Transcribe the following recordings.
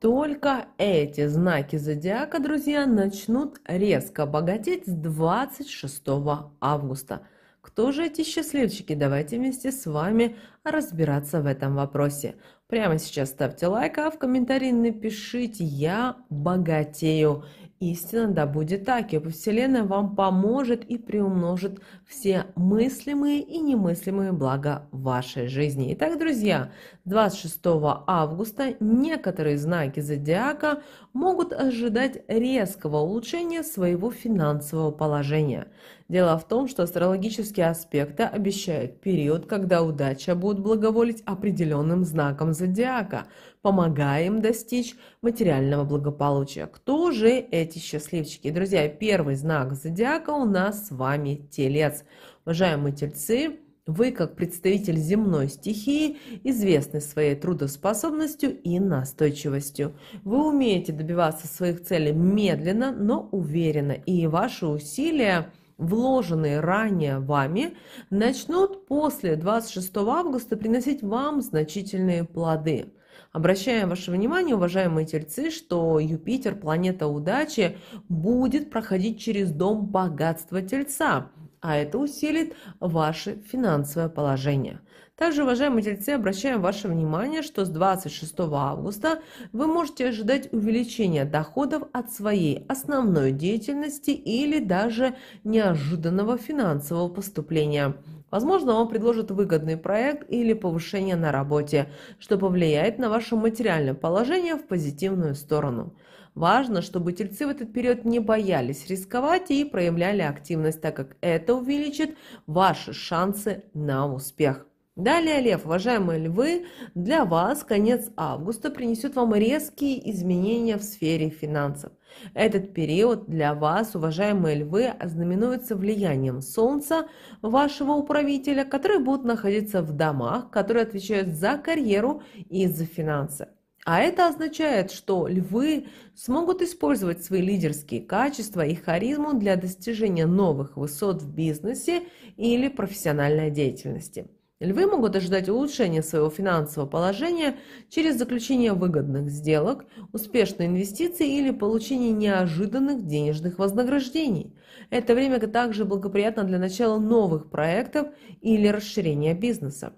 Только эти знаки зодиака, друзья, начнут резко богатеть с 26 августа. Кто же эти счастливчики? Давайте вместе с вами разбираться в этом вопросе. Прямо сейчас ставьте лайк, а в комментарии напишите «Я богатею» Истина да будет так, и Вселенная вам поможет и приумножит все мыслимые и немыслимые блага вашей жизни. Итак, друзья, 26 августа некоторые знаки зодиака могут ожидать резкого улучшения своего финансового положения – Дело в том, что астрологические аспекты обещают период, когда удача будет благоволить определенным знаком зодиака, помогая им достичь материального благополучия. Кто же эти счастливчики? Друзья, первый знак зодиака у нас с вами Телец. Уважаемые тельцы, вы, как представитель земной стихии, известны своей трудоспособностью и настойчивостью. Вы умеете добиваться своих целей медленно, но уверенно, и ваши усилия вложенные ранее вами, начнут после 26 августа приносить вам значительные плоды. Обращаем ваше внимание, уважаемые тельцы, что Юпитер, планета удачи, будет проходить через дом богатства тельца, а это усилит ваше финансовое положение. Также, уважаемые тельцы, обращаем ваше внимание, что с 26 августа вы можете ожидать увеличения доходов от своей основной деятельности или даже неожиданного финансового поступления. Возможно, вам предложат выгодный проект или повышение на работе, что повлияет на ваше материальное положение в позитивную сторону. Важно, чтобы тельцы в этот период не боялись рисковать и проявляли активность, так как это увеличит ваши шансы на успех. Далее, Лев, уважаемые львы, для вас конец августа принесет вам резкие изменения в сфере финансов. Этот период для вас, уважаемые львы, ознаменуется влиянием Солнца, вашего управителя, который будет находиться в домах, которые отвечают за карьеру и за финансы. А это означает, что львы смогут использовать свои лидерские качества и харизму для достижения новых высот в бизнесе или профессиональной деятельности – Львы могут ожидать улучшения своего финансового положения через заключение выгодных сделок, успешные инвестиции или получение неожиданных денежных вознаграждений. Это время также благоприятно для начала новых проектов или расширения бизнеса.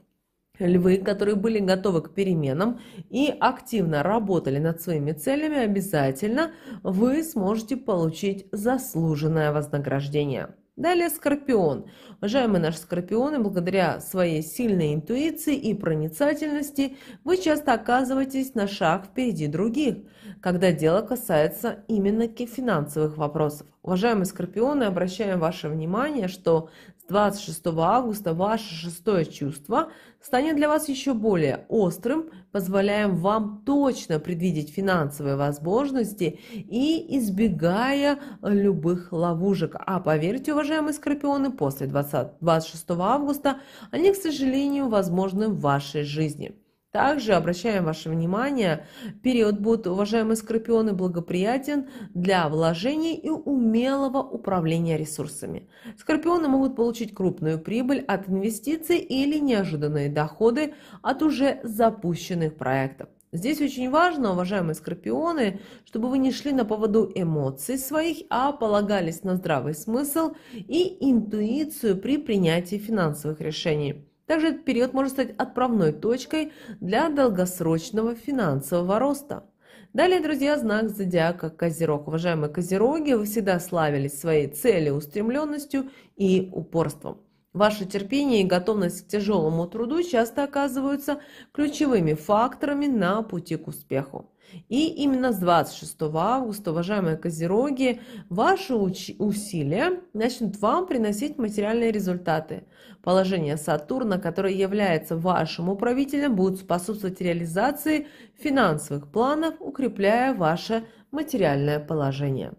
Львы, которые были готовы к переменам и активно работали над своими целями, обязательно вы сможете получить заслуженное вознаграждение. Далее Скорпион. Уважаемые наши Скорпионы, благодаря своей сильной интуиции и проницательности вы часто оказываетесь на шаг впереди других, когда дело касается именно финансовых вопросов. Уважаемые Скорпионы, обращаем ваше внимание, что 26 августа ваше шестое чувство станет для вас еще более острым, позволяя вам точно предвидеть финансовые возможности и избегая любых ловушек. А поверьте, уважаемые скорпионы, после 20, 26 августа они, к сожалению, возможны в вашей жизни. Также обращаем ваше внимание, период будет, уважаемые скорпионы, благоприятен для вложений и умелого управления ресурсами. Скорпионы могут получить крупную прибыль от инвестиций или неожиданные доходы от уже запущенных проектов. Здесь очень важно, уважаемые скорпионы, чтобы вы не шли на поводу эмоций своих, а полагались на здравый смысл и интуицию при принятии финансовых решений. Также этот период может стать отправной точкой для долгосрочного финансового роста. Далее, друзья, знак зодиака Козерог. Уважаемые Козероги, вы всегда славились своей целеустремленностью и упорством. Ваше терпение и готовность к тяжелому труду часто оказываются ключевыми факторами на пути к успеху. И именно с 26 августа, уважаемые козероги, ваши усилия начнут вам приносить материальные результаты. Положение Сатурна, которое является вашим управителем, будет способствовать реализации финансовых планов, укрепляя ваше материальное положение.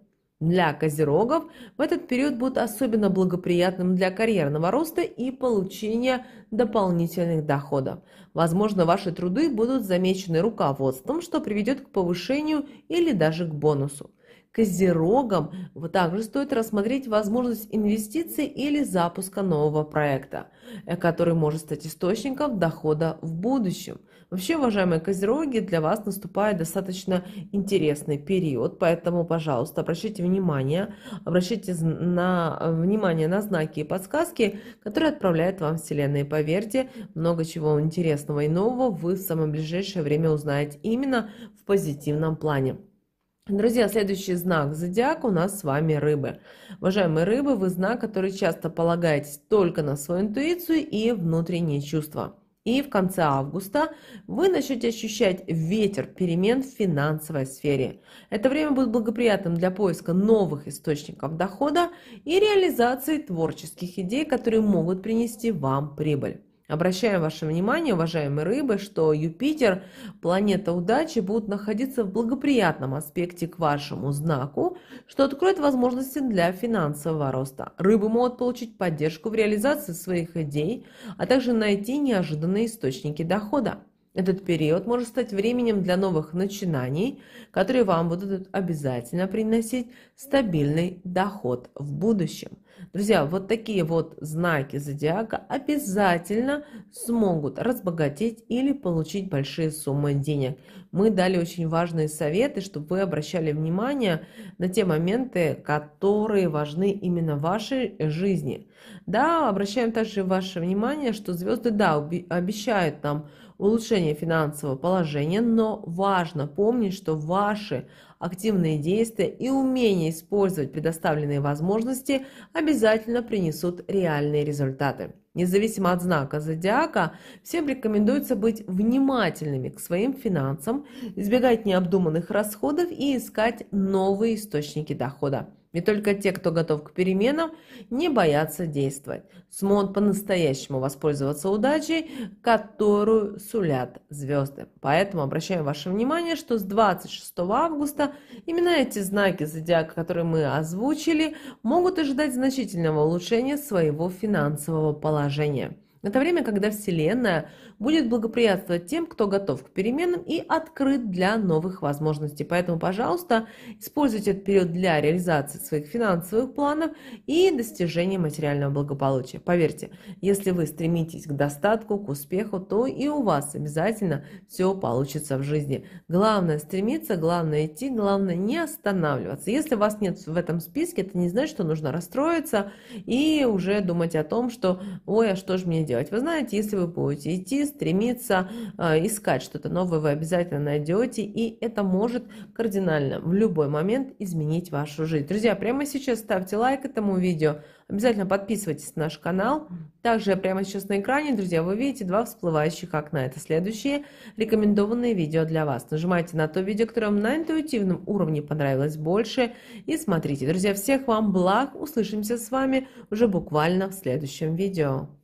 Для козерогов в этот период будет особенно благоприятным для карьерного роста и получения дополнительных доходов. Возможно, ваши труды будут замечены руководством, что приведет к повышению или даже к бонусу. Козерогам также стоит рассмотреть возможность инвестиций или запуска нового проекта, э, который может стать источником дохода в будущем. Вообще, уважаемые козероги, для вас наступает достаточно интересный период, поэтому, пожалуйста, обращайте внимание, обращайте на, внимание на знаки и подсказки, которые отправляет вам Вселенная. И поверьте, много чего интересного и нового вы в самое ближайшее время узнаете именно в позитивном плане. Друзья, следующий знак зодиака у нас с вами рыбы. Уважаемые рыбы, вы знак, который часто полагаетесь только на свою интуицию и внутренние чувства. И в конце августа вы начнете ощущать ветер перемен в финансовой сфере. Это время будет благоприятным для поиска новых источников дохода и реализации творческих идей, которые могут принести вам прибыль. Обращаем ваше внимание, уважаемые рыбы, что Юпитер, планета удачи, будет находиться в благоприятном аспекте к вашему знаку, что откроет возможности для финансового роста. Рыбы могут получить поддержку в реализации своих идей, а также найти неожиданные источники дохода. Этот период может стать временем для новых начинаний, которые вам будут обязательно приносить стабильный доход в будущем. Друзья, вот такие вот знаки зодиака обязательно смогут разбогатеть или получить большие суммы денег. Мы дали очень важные советы, чтобы вы обращали внимание на те моменты, которые важны именно вашей жизни. Да, обращаем также ваше внимание, что звезды, да, обещают нам улучшение финансового положения, но важно помнить, что ваши активные действия и умение использовать предоставленные возможности обязательно принесут реальные результаты. Независимо от знака зодиака, всем рекомендуется быть внимательными к своим финансам, избегать необдуманных расходов и искать новые источники дохода. И только те, кто готов к переменам, не боятся действовать. Смогут по-настоящему воспользоваться удачей, которую сулят звезды. Поэтому обращаем ваше внимание, что с 26 августа именно эти знаки зодиака, которые мы озвучили, могут ожидать значительного улучшения своего финансового положения. Это время, когда Вселенная будет благоприятствовать тем, кто готов к переменам и открыт для новых возможностей. Поэтому, пожалуйста, используйте этот период для реализации своих финансовых планов и достижения материального благополучия. Поверьте, если вы стремитесь к достатку, к успеху, то и у вас обязательно все получится в жизни. Главное стремиться, главное идти, главное не останавливаться. Если вас нет в этом списке, это не значит, что нужно расстроиться и уже думать о том, что «Ой, а что же мне делать?» делать. Вы знаете, если вы будете идти, стремиться э, искать что-то новое, вы обязательно найдете, и это может кардинально в любой момент изменить вашу жизнь. Друзья, прямо сейчас ставьте лайк этому видео, обязательно подписывайтесь на наш канал. Также прямо сейчас на экране, друзья, вы видите два всплывающих окна. Это следующие рекомендованные видео для вас. Нажимайте на то видео, которое вам на интуитивном уровне понравилось больше, и смотрите. Друзья, всех вам благ, услышимся с вами уже буквально в следующем видео.